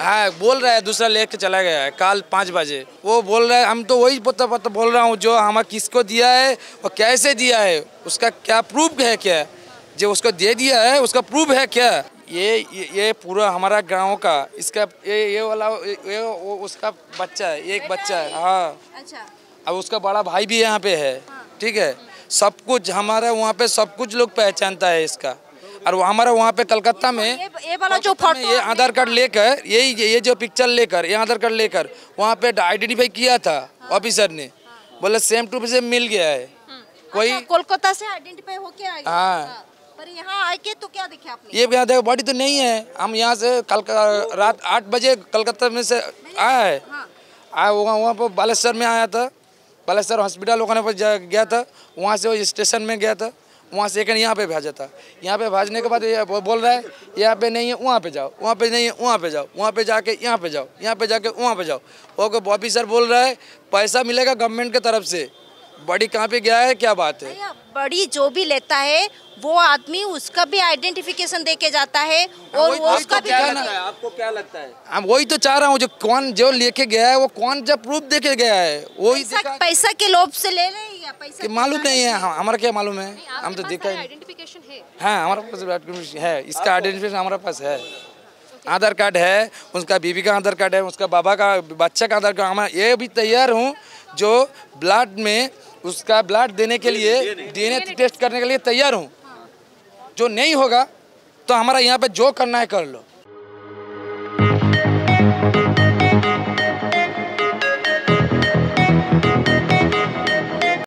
हाँ बोल रहा है दूसरा लेके चला गया है कल पाँच बजे वो बोल रहा है हम तो वही पता पता बोल रहा हूँ जो हमें किसको दिया है और कैसे दिया है उसका क्या प्रूफ है क्या जो उसको दे दिया है उसका प्रूफ है क्या ये ये, ये पूरा हमारा गांव का इसका ये ये वाला ये, ये वो उसका बच्चा है एक बच्चा है हाँ अच्छा अब उसका बड़ा भाई भी यहाँ पे है हाँ। ठीक है सब कुछ हमारा वहाँ पे सब कुछ लोग पहचानता है इसका और हमारा वहाँ पे कलकत्ता में ये, वाला जो फोटो ये आधार कार्ड लेकर यही ये, जो पिक्चर लेकर ये आधार कार्ड लेकर वहाँ पे आइडेंटिफाई किया था ऑफिसर हाँ। ने बोला सेम टू सेम मिल गया है हाँ। कोई अच्छा, कोलकाता से आइडेंटिफाई होके आया हाँ अच्छा, पर यहाँ आके तो क्या दिखा ये बॉडी तो नहीं है हम यहाँ से कल रात आठ बजे कलकत्ता में से आया है हाँ। आया हुआ वहाँ पर बालेश्वर में आया था बालेश्वर हॉस्पिटल वगैरह पर गया था वहाँ से वो स्टेशन में गया था वहाँ से एक यहाँ पे भेजा था यहाँ पे भेजने के बाद ये बोल रहा है यहाँ पे नहीं है वहाँ पे जाओ वहाँ पे नहीं है वहाँ पे जाओ वहाँ पे जाके यहाँ पे जाओ यहाँ पे जाके वहाँ पे जाओ वो ऑफिसर बोल रहा है पैसा मिलेगा गवर्नमेंट की तरफ से बड़ी कहाँ पे गया है क्या बात है बड़ी जो भी लेता है वो आदमी उसका भी आइडेंटिफिकेशन दे के जाता है हाँ, और वो, तो उसका भी क्या लगता है आपको क्या लगता है हम हाँ, वही तो चाह रहा हूँ जो कौन जो लेके गया है वो कौन जब प्रूफ देके गया है वही पैसा, के लोभ से ले रहे कि मालूम नहीं है हमारा क्या मालूम है हम तो देखा तो है हाँ हमारे पास तो है इसका आइडेंटिफिकेशन हमारे पास है आधार कार्ड है उसका बीबी का आधार कार्ड है उसका बाबा का बच्चा का आधार कार्ड हमारा ये भी तैयार हूँ जो ब्लड में उसका ब्लड देने के लिए डीएनए टेस्ट करने के लिए तैयार हूँ हाँ। जो नहीं होगा तो हमारा यहाँ पे जो करना है कर लो